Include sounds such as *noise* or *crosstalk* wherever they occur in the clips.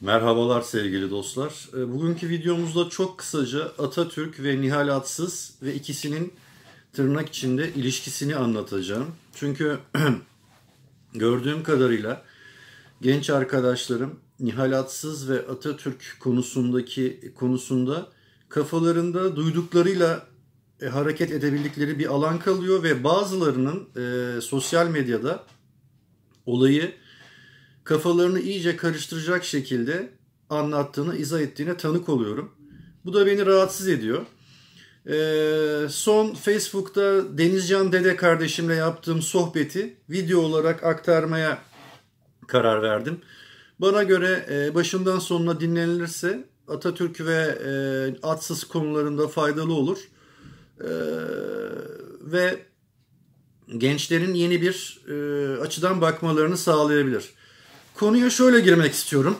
Merhabalar sevgili dostlar. Ee, bugünkü videomuzda çok kısaca Atatürk ve Nihal Atsız ve ikisinin tırnak içinde ilişkisini anlatacağım. Çünkü *clears throat* gördüğüm kadarıyla genç arkadaşlarım Nihal Atsız ve Atatürk konusundaki konusunda kafalarında duyduklarıyla e, hareket edebildikleri bir alan kalıyor ve bazılarının e, sosyal medyada olayı kafalarını iyice karıştıracak şekilde anlattığını, izah ettiğine tanık oluyorum. Bu da beni rahatsız ediyor. Ee, son Facebook'ta Denizcan Dede kardeşimle yaptığım sohbeti video olarak aktarmaya karar verdim. Bana göre e, başından sonuna dinlenilirse Atatürk ve e, atsız konularında faydalı olur. E, ve gençlerin yeni bir e, açıdan bakmalarını sağlayabilir. Konuya şöyle girmek istiyorum.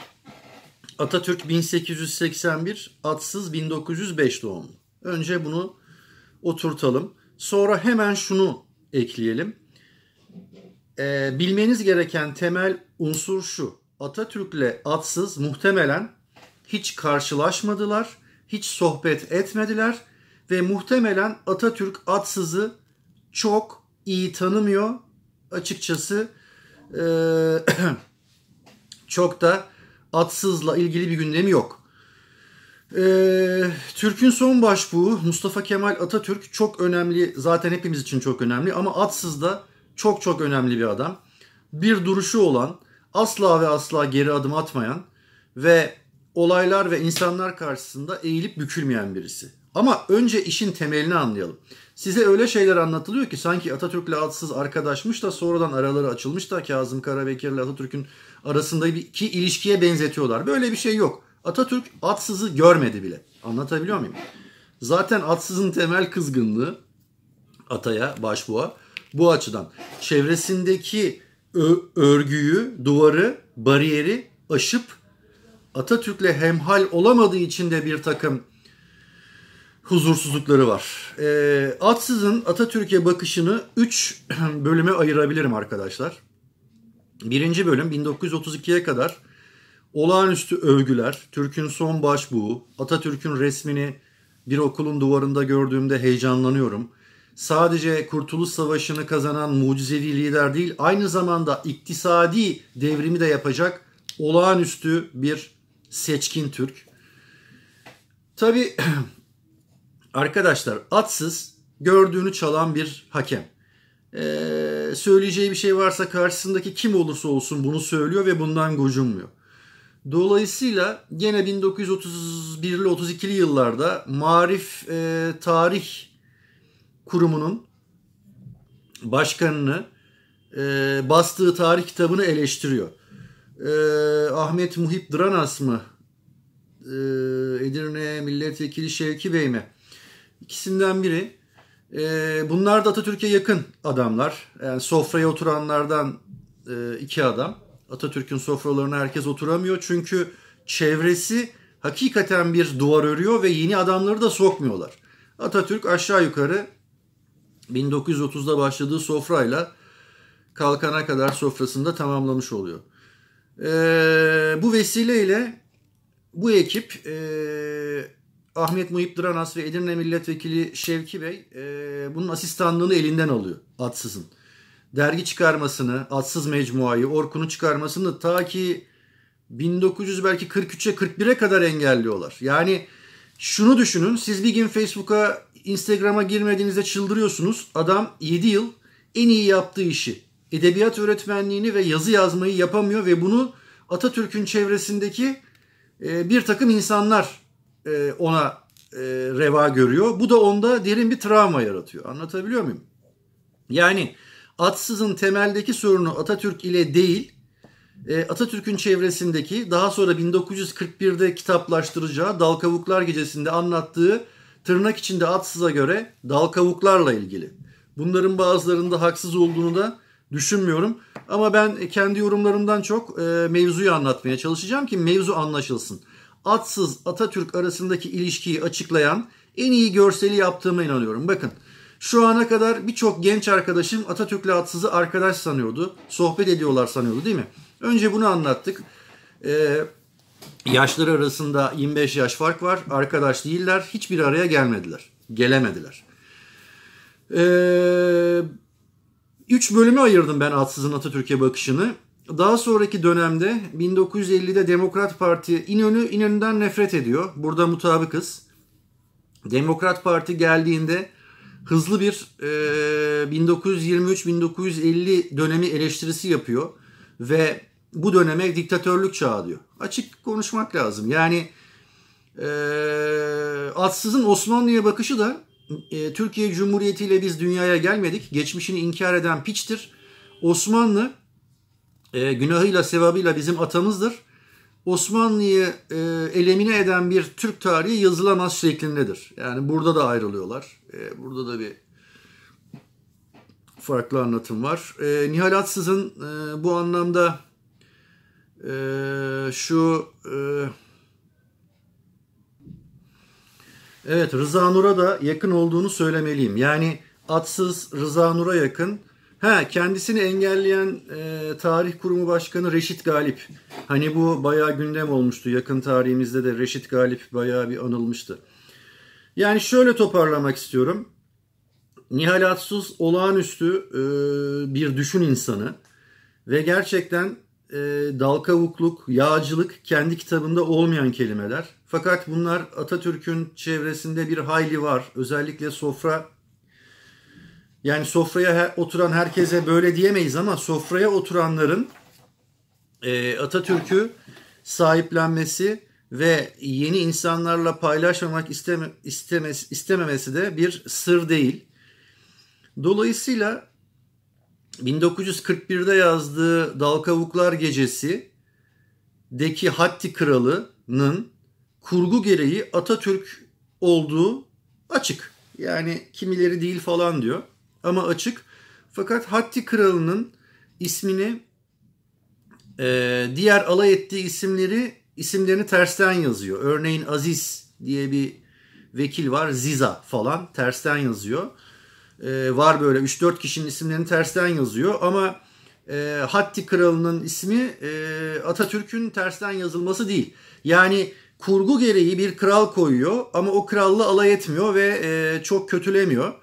*clears throat* Atatürk 1881, Atsız 1905 doğumlu. Önce bunu oturtalım. Sonra hemen şunu ekleyelim. Ee, bilmeniz gereken temel unsur şu. Atatürk'le Atsız muhtemelen hiç karşılaşmadılar, hiç sohbet etmediler ve muhtemelen Atatürk Atsız'ı çok iyi tanımıyor. Açıkçası ee, *clears throat* çok da atsızla ilgili bir gündemi yok. Ee, Türk'ün son başbuğu Mustafa Kemal Atatürk çok önemli zaten hepimiz için çok önemli ama atsız da çok çok önemli bir adam. Bir duruşu olan asla ve asla geri adım atmayan ve olaylar ve insanlar karşısında eğilip bükülmeyen birisi. Ama önce işin temelini anlayalım. Size öyle şeyler anlatılıyor ki sanki Atatürk'le atsız arkadaşmış da sonradan araları açılmış da Kazım Karabekir'le Atatürk'ün arasındaki ilişkiye benzetiyorlar. Böyle bir şey yok. Atatürk atsızı görmedi bile. Anlatabiliyor muyum? Zaten atsızın temel kızgınlığı ataya, başbuğa bu açıdan çevresindeki örgüyü, duvarı, bariyeri aşıp Atatürk'le hemhal olamadığı için de bir takım huzursuzlukları var. E, Atsız'ın Atatürk'e bakışını 3 *clears throat* bölüme ayırabilirim arkadaşlar. Birinci bölüm 1932'ye kadar olağanüstü övgüler, Türk'ün son başbuğu, Atatürk'ün resmini bir okulun duvarında gördüğümde heyecanlanıyorum. Sadece Kurtuluş Savaşı'nı kazanan mucizevi lider değil, aynı zamanda iktisadi devrimi de yapacak olağanüstü bir seçkin Türk. Tabii *clears throat* Arkadaşlar atsız gördüğünü çalan bir hakem. Ee, söyleyeceği bir şey varsa karşısındaki kim olursa olsun bunu söylüyor ve bundan gocunmuyor. Dolayısıyla gene 1931'li 32'li yıllarda Marif e, Tarih Kurumu'nun başkanını e, bastığı tarih kitabını eleştiriyor. E, Ahmet Muhip Dranas mı? E, Edirne Milletvekili Şevki Bey mi? ikisinden biri. E, bunlar da Atatürk'e yakın adamlar. Yani sofraya oturanlardan e, iki adam. Atatürk'ün sofralarına herkes oturamıyor. Çünkü çevresi hakikaten bir duvar örüyor ve yeni adamları da sokmuyorlar. Atatürk aşağı yukarı 1930'da başladığı sofrayla kalkana kadar sofrasında tamamlamış oluyor. Ee, bu vesileyle bu ekip e, Ahmet Muhip Dranas ve Edirne Milletvekili Şevki Bey e, bunun asistanlığını elinden alıyor Atsız'ın. Dergi çıkarmasını, Atsız Mecmuayı, Orkun'u çıkarmasını ta ki 1900 belki 43'e 41'e kadar engelliyorlar. Yani şunu düşünün siz bir gün Facebook'a Instagram'a girmediğinizde çıldırıyorsunuz. Adam 7 yıl en iyi yaptığı işi edebiyat öğretmenliğini ve yazı yazmayı yapamıyor ve bunu Atatürk'ün çevresindeki e, bir takım insanlar e, ona e, reva görüyor. Bu da onda derin bir travma yaratıyor. Anlatabiliyor muyum? Yani Atsız'ın temeldeki sorunu Atatürk ile değil, e, Atatürk'ün çevresindeki daha sonra 1941'de kitaplaştıracağı Dal Kavuklar Gecesi'nde anlattığı tırnak içinde Atsız'a göre dal kavuklarla ilgili. Bunların bazılarında haksız olduğunu da düşünmüyorum. Ama ben kendi yorumlarımdan çok mevzuyu anlatmaya çalışacağım ki mevzu anlaşılsın atsız Atatürk arasındaki ilişkiyi açıklayan en iyi görseli yaptığıma inanıyorum. Bakın şu ana kadar birçok genç arkadaşım Atatürk'le atsızı arkadaş sanıyordu. Sohbet ediyorlar sanıyordu değil mi? Önce bunu anlattık. Ee, yaşlar arasında 25 yaş fark var. Arkadaş değiller. Hiçbir araya gelmediler. Gelemediler. Ee, üç bölümü ayırdım ben Atsız'ın Atatürk'e bakışını. Daha sonraki dönemde 1950'de Demokrat Parti İnönü İnönü'den nefret ediyor. Burada mutabıkız. Demokrat Parti geldiğinde hızlı bir e, 1923-1950 dönemi eleştirisi yapıyor ve bu döneme diktatörlük çağı diyor. Açık konuşmak lazım. Yani e, Atsız'ın Osmanlı'ya bakışı da e, Türkiye Cumhuriyeti ile biz dünyaya gelmedik. Geçmişini inkar eden piçtir. Osmanlı e, günahıyla sevabıyla bizim atamızdır. Osmanlı'yı e, elemine eden bir Türk tarihi yazılamaz şeklindedir. Yani burada da ayrılıyorlar. E, burada da bir farklı anlatım var. E, Nihal Atsız'ın e, bu anlamda e, şu e, evet Rıza Nur'a da yakın olduğunu söylemeliyim. Yani Atsız Rıza Nur'a yakın Ha kendisini engelleyen e, tarih kurumu başkanı Reşit Galip. Hani bu bayağı gündem olmuştu. Yakın tarihimizde de Reşit Galip bayağı bir anılmıştı. Yani şöyle toparlamak istiyorum. Nihal Atsuz olağanüstü e, bir düşün insanı ve gerçekten e, dalkavukluk, yağcılık kendi kitabında olmayan kelimeler. Fakat bunlar Atatürk'ün çevresinde bir hayli var. Özellikle sofra yani sofraya oturan herkese böyle diyemeyiz ama sofraya oturanların e, Atatürk'ü sahiplenmesi ve yeni insanlarla paylaşmamak isteme, istemesi, istememesi de bir sır değil. Dolayısıyla 1941'de yazdığı Dalkavuklar Gecesi deki Hatti Kralı'nın kurgu gereği Atatürk olduğu açık. Yani kimileri değil falan diyor ama açık. Fakat Hatti kralının ismini e, diğer alay ettiği isimleri isimlerini tersten yazıyor. Örneğin Aziz diye bir vekil var. Ziza falan tersten yazıyor. E, var böyle 3-4 kişinin isimlerini tersten yazıyor ama e, Hatti kralının ismi e, Atatürk'ün tersten yazılması değil. Yani kurgu gereği bir kral koyuyor ama o kralla alay etmiyor ve e, çok kötülemiyor.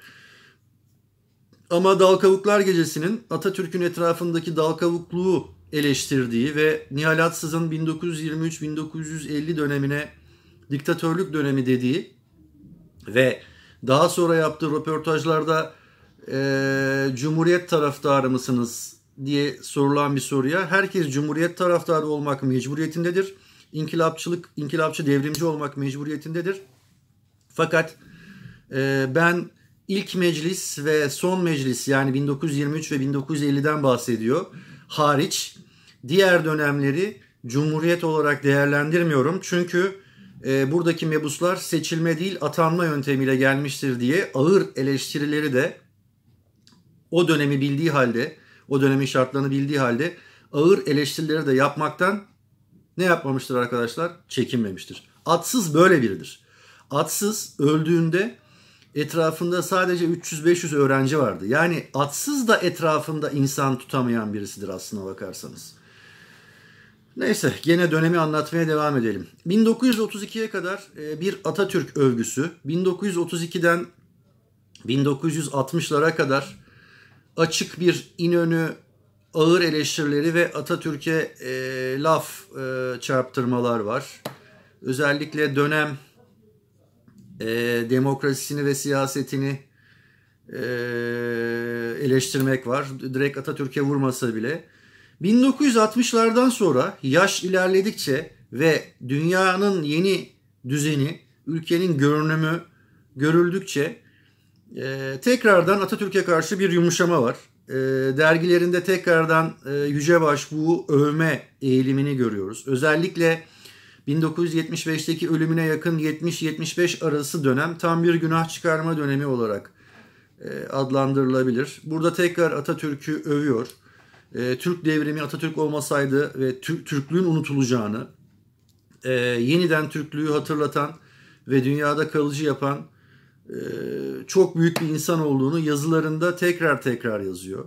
Ama Dalkavuklar Gecesi'nin Atatürk'ün etrafındaki dalkavukluğu eleştirdiği ve Nihal Atsız'ın 1923-1950 dönemine diktatörlük dönemi dediği ve daha sonra yaptığı röportajlarda e, Cumhuriyet taraftarı mısınız diye sorulan bir soruya herkes Cumhuriyet taraftarı olmak mecburiyetindedir. İnkilapçılık, inkilapçı devrimci olmak mecburiyetindedir. Fakat e, ben ilk meclis ve son meclis yani 1923 ve 1950'den bahsediyor hariç diğer dönemleri cumhuriyet olarak değerlendirmiyorum. Çünkü e, buradaki mebuslar seçilme değil atanma yöntemiyle gelmiştir diye ağır eleştirileri de o dönemi bildiği halde, o dönemin şartlarını bildiği halde ağır eleştirileri de yapmaktan ne yapmamıştır arkadaşlar? Çekinmemiştir. Atsız böyle biridir. Atsız öldüğünde etrafında sadece 300-500 öğrenci vardı. Yani atsız da etrafında insan tutamayan birisidir aslına bakarsanız. Neyse gene dönemi anlatmaya devam edelim. 1932'ye kadar e, bir Atatürk övgüsü, 1932'den 1960'lara kadar açık bir inönü ağır eleştirileri ve Atatürk'e e, laf e, çarptırmalar var. Özellikle dönem e, demokrasisini ve siyasetini e, eleştirmek var. Direkt Atatürk'e vurmasa bile. 1960'lardan sonra yaş ilerledikçe ve dünyanın yeni düzeni, ülkenin görünümü görüldükçe e, tekrardan Atatürk'e karşı bir yumuşama var. E, dergilerinde tekrardan e, Yücebaş bu övme eğilimini görüyoruz. Özellikle 1975'teki ölümüne yakın 70-75 arası dönem tam bir günah çıkarma dönemi olarak e, adlandırılabilir. Burada tekrar Atatürk'ü övüyor. E, Türk devrimi Atatürk olmasaydı ve Türklüğün unutulacağını, e, yeniden Türklüğü hatırlatan ve dünyada kalıcı yapan çok büyük bir insan olduğunu yazılarında tekrar tekrar yazıyor.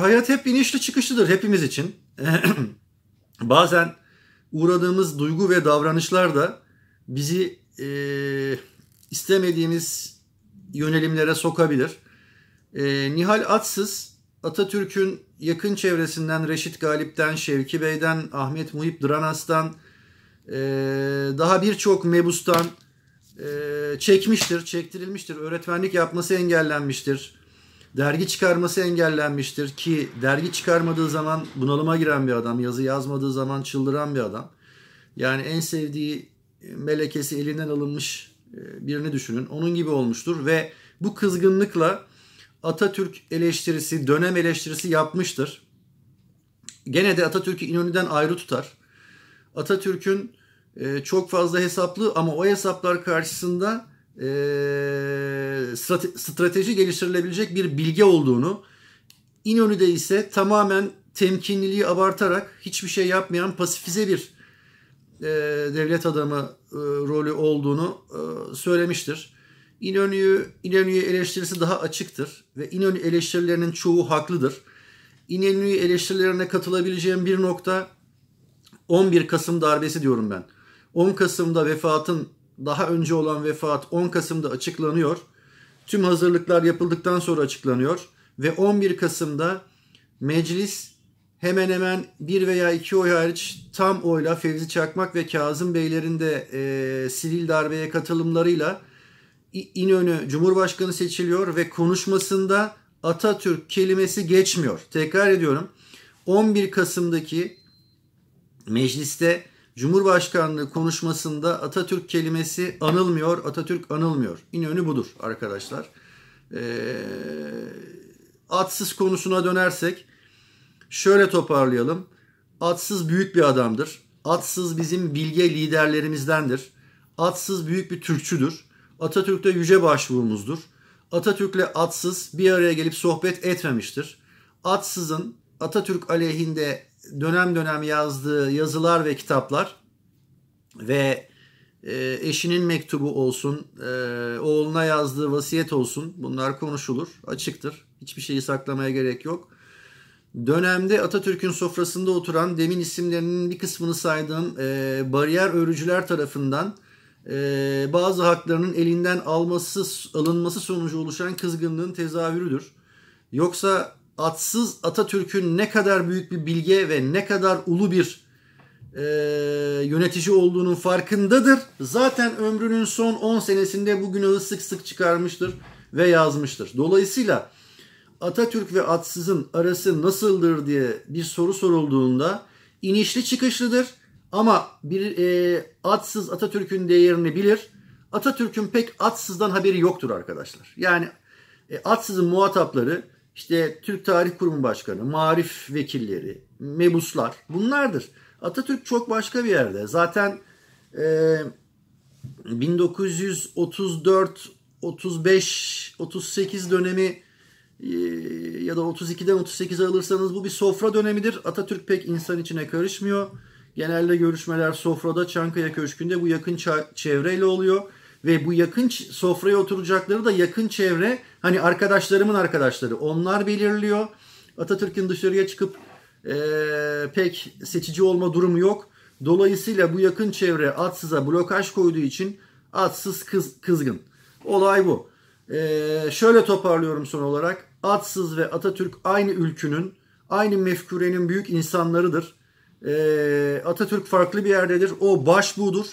Hayat hep inişli çıkışlıdır hepimiz için. *clears throat* Bazen uğradığımız duygu ve davranışlar da bizi e, istemediğimiz yönelimlere sokabilir. E, Nihal Atsız, Atatürk'ün yakın çevresinden Reşit Galip'ten, Şevki Bey'den, Ahmet Muhip Dranas'tan, e, daha birçok mebustan e, çekmiştir, çektirilmiştir. Öğretmenlik yapması engellenmiştir Dergi çıkarması engellenmiştir ki dergi çıkarmadığı zaman bunalıma giren bir adam, yazı yazmadığı zaman çıldıran bir adam. Yani en sevdiği melekesi elinden alınmış e, birini düşünün. Onun gibi olmuştur ve bu kızgınlıkla Atatürk eleştirisi, dönem eleştirisi yapmıştır. Gene de Atatürk'ü İnönü'den ayrı tutar. Atatürk'ün e, çok fazla hesaplı ama o hesaplar karşısında e, strate, strateji geliştirilebilecek bir bilge olduğunu, İnönü'de ise tamamen temkinliliği abartarak hiçbir şey yapmayan pasifize bir e, devlet adamı e, rolü olduğunu e, söylemiştir. İnönü'yü İnönü'yü eleştirisi daha açıktır ve İnönü eleştirilerinin çoğu haklıdır. İnönü eleştirilerine katılabileceğim bir nokta 11 Kasım darbesi diyorum ben. 10 Kasım'da vefatın daha önce olan vefat 10 Kasım'da açıklanıyor. Tüm hazırlıklar yapıldıktan sonra açıklanıyor ve 11 Kasım'da meclis hemen hemen bir veya iki oy hariç tam oyla Fevzi Çakmak ve Kazım Beylerin de e, sivil darbeye katılımlarıyla İnönü Cumhurbaşkanı seçiliyor ve konuşmasında Atatürk kelimesi geçmiyor. Tekrar ediyorum. 11 Kasım'daki mecliste Cumhurbaşkanlığı konuşmasında Atatürk kelimesi anılmıyor, Atatürk anılmıyor. İnönü budur arkadaşlar. E, atsız konusuna dönersek şöyle toparlayalım. Atsız büyük bir adamdır. Atsız bizim bilge liderlerimizdendir. Atsız büyük bir Türkçüdür. Atatürk'te yüce başvurumuzdur. Atatürk'le Atsız bir araya gelip sohbet etmemiştir. Atsız'ın Atatürk aleyhinde dönem dönem yazdığı yazılar ve kitaplar ve e, eşinin mektubu olsun, e, oğluna yazdığı vasiyet olsun bunlar konuşulur, açıktır. Hiçbir şeyi saklamaya gerek yok. Dönemde Atatürk'ün sofrasında oturan demin isimlerinin bir kısmını saydığım e, bariyer örücüler tarafından e, bazı haklarının elinden alması, alınması sonucu oluşan kızgınlığın tezahürüdür. Yoksa atsız Atatürk'ün ne kadar büyük bir bilge ve ne kadar ulu bir e, yönetici olduğunun farkındadır. Zaten ömrünün son 10 senesinde bu günahı sık sık çıkarmıştır ve yazmıştır. Dolayısıyla Atatürk ve atsızın arası nasıldır diye bir soru sorulduğunda inişli çıkışlıdır. Ama bir e, atsız Atatürk'ün değerini bilir. Atatürk'ün pek atsızdan haberi yoktur arkadaşlar. Yani e, atsızın muhatapları işte Türk Tarih Kurumu Başkanı, marif vekilleri, mebuslar bunlardır. Atatürk çok başka bir yerde. Zaten e, 1934, 35, 38 dönemi e, ya da 32'den 38'e alırsanız bu bir sofra dönemidir. Atatürk pek insan içine karışmıyor. Genelde görüşmeler sofrada Çankaya Köşkü'nde bu yakın çevreyle oluyor ve bu yakın sofraya oturacakları da yakın çevre hani arkadaşlarımın arkadaşları onlar belirliyor. Atatürk'ün dışarıya çıkıp e, pek seçici olma durumu yok. Dolayısıyla bu yakın çevre Atsız'a blokaj koyduğu için Atsız kız, kızgın. Olay bu. E, şöyle toparlıyorum son olarak. Atsız ve Atatürk aynı ülkünün, aynı mefkurenin büyük insanlarıdır. E, Atatürk farklı bir yerdedir. O başbuğdur.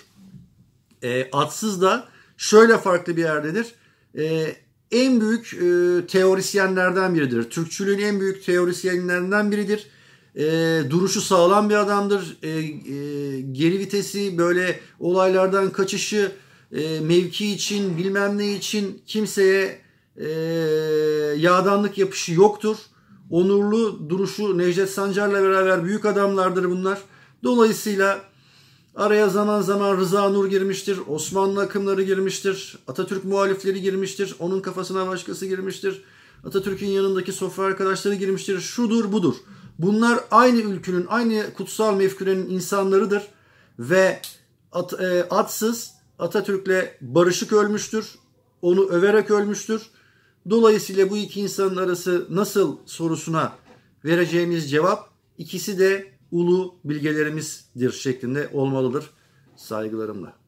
E, Atsız da şöyle farklı bir yerdedir. E, en büyük e, teorisyenlerden biridir. Türkçülüğün en büyük teorisyenlerinden biridir. E, duruşu sağlam bir adamdır. E, e, geri vitesi böyle olaylardan kaçışı e, mevki için bilmem ne için kimseye e, yağdanlık yapışı yoktur. Onurlu duruşu Necdet Sancar'la beraber büyük adamlardır bunlar. Dolayısıyla Araya zaman zaman Rıza Nur girmiştir, Osmanlı akımları girmiştir, Atatürk muhalifleri girmiştir, onun kafasına başkası girmiştir, Atatürk'ün yanındaki sofra arkadaşları girmiştir, şudur budur. Bunlar aynı ülkünün, aynı kutsal mefkürenin insanlarıdır ve at, e, atsız Atatürk'le barışık ölmüştür, onu överek ölmüştür. Dolayısıyla bu iki insanın arası nasıl sorusuna vereceğimiz cevap ikisi de ulu bilgelerimizdir şeklinde olmalıdır saygılarımla.